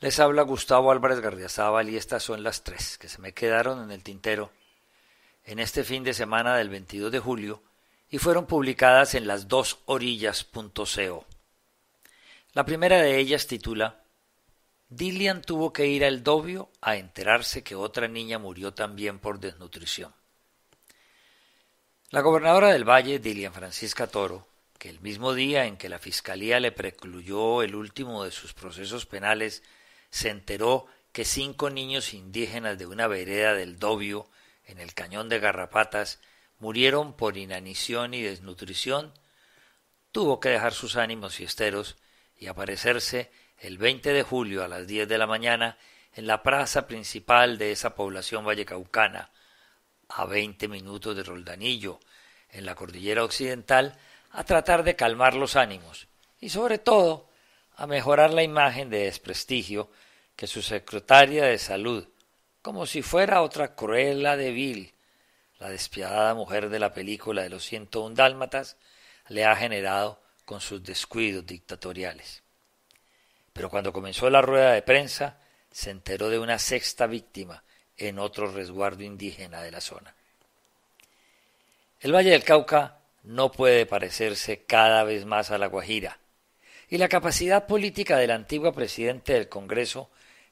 Les habla Gustavo Álvarez Gardiazábal y estas son las tres que se me quedaron en el tintero en este fin de semana del 22 de julio y fueron publicadas en las dos La primera de ellas titula Dillian tuvo que ir al Dobio a enterarse que otra niña murió también por desnutrición. La gobernadora del Valle, Dilian Francisca Toro, que el mismo día en que la Fiscalía le precluyó el último de sus procesos penales se enteró que cinco niños indígenas de una vereda del Dobio, en el cañón de Garrapatas, murieron por inanición y desnutrición, tuvo que dejar sus ánimos fiesteros y aparecerse el 20 de julio a las diez de la mañana en la plaza principal de esa población vallecaucana, a veinte minutos de Roldanillo, en la cordillera occidental, a tratar de calmar los ánimos y sobre todo a mejorar la imagen de desprestigio que su secretaria de salud, como si fuera otra cruela de la despiadada mujer de la película de los 101 dálmatas, le ha generado con sus descuidos dictatoriales. Pero cuando comenzó la rueda de prensa, se enteró de una sexta víctima en otro resguardo indígena de la zona. El Valle del Cauca no puede parecerse cada vez más a La Guajira, y la capacidad política del antiguo presidente del Congreso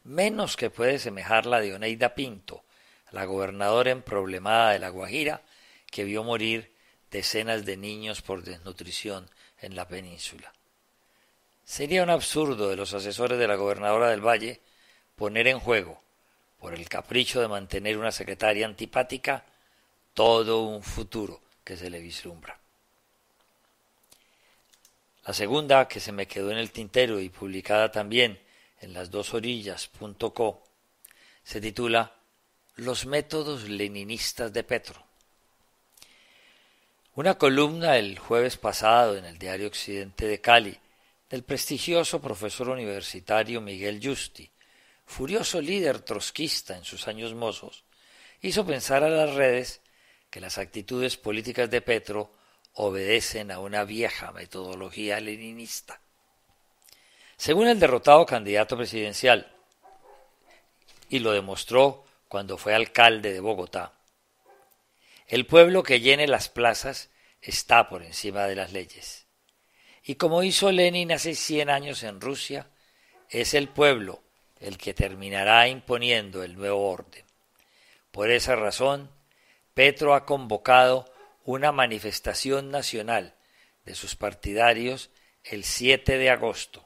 menos que puede la de Oneida Pinto, la gobernadora emproblemada de La Guajira, que vio morir decenas de niños por desnutrición en la península. Sería un absurdo de los asesores de la gobernadora del Valle poner en juego, por el capricho de mantener una secretaria antipática, todo un futuro que se le vislumbra. La segunda, que se me quedó en el tintero y publicada también en las dos se titula Los métodos leninistas de Petro. Una columna el jueves pasado en el diario Occidente de Cali del prestigioso profesor universitario Miguel Justi, furioso líder trotskista en sus años mozos, hizo pensar a las redes que las actitudes políticas de Petro obedecen a una vieja metodología leninista. Según el derrotado candidato presidencial, y lo demostró cuando fue alcalde de Bogotá, el pueblo que llene las plazas está por encima de las leyes. Y como hizo Lenin hace 100 años en Rusia, es el pueblo el que terminará imponiendo el nuevo orden. Por esa razón, Petro ha convocado una manifestación nacional de sus partidarios el 7 de agosto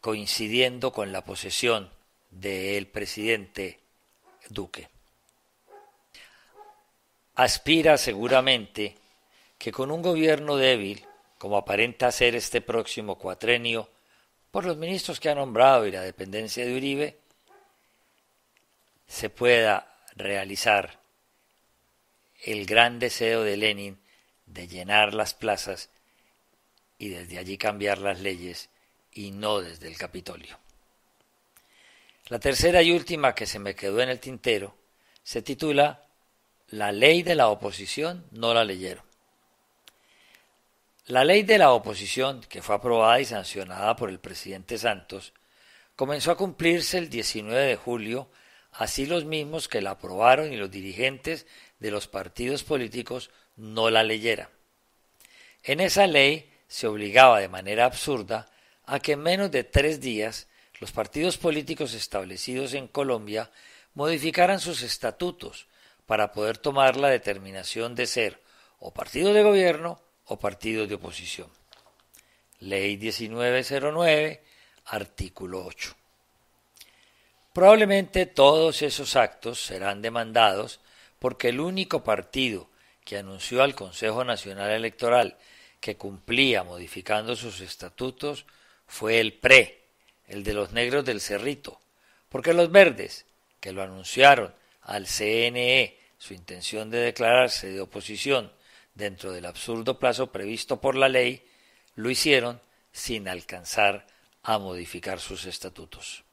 coincidiendo con la posesión del presidente Duque. Aspira seguramente que con un gobierno débil, como aparenta ser este próximo cuatrenio, por los ministros que ha nombrado y la dependencia de Uribe, se pueda realizar el gran deseo de Lenin de llenar las plazas y desde allí cambiar las leyes y no desde el Capitolio. La tercera y última que se me quedó en el tintero se titula La ley de la oposición no la leyeron. La ley de la oposición, que fue aprobada y sancionada por el presidente Santos, comenzó a cumplirse el 19 de julio, así los mismos que la aprobaron y los dirigentes de los partidos políticos no la leyeran. En esa ley se obligaba de manera absurda a que en menos de tres días los partidos políticos establecidos en Colombia modificaran sus estatutos para poder tomar la determinación de ser o partido de gobierno o partido de oposición. Ley 1909, artículo 8. Probablemente todos esos actos serán demandados porque el único partido que anunció al Consejo Nacional Electoral que cumplía modificando sus estatutos fue el PRE, el de los negros del Cerrito, porque los verdes, que lo anunciaron al CNE su intención de declararse de oposición dentro del absurdo plazo previsto por la ley, lo hicieron sin alcanzar a modificar sus estatutos.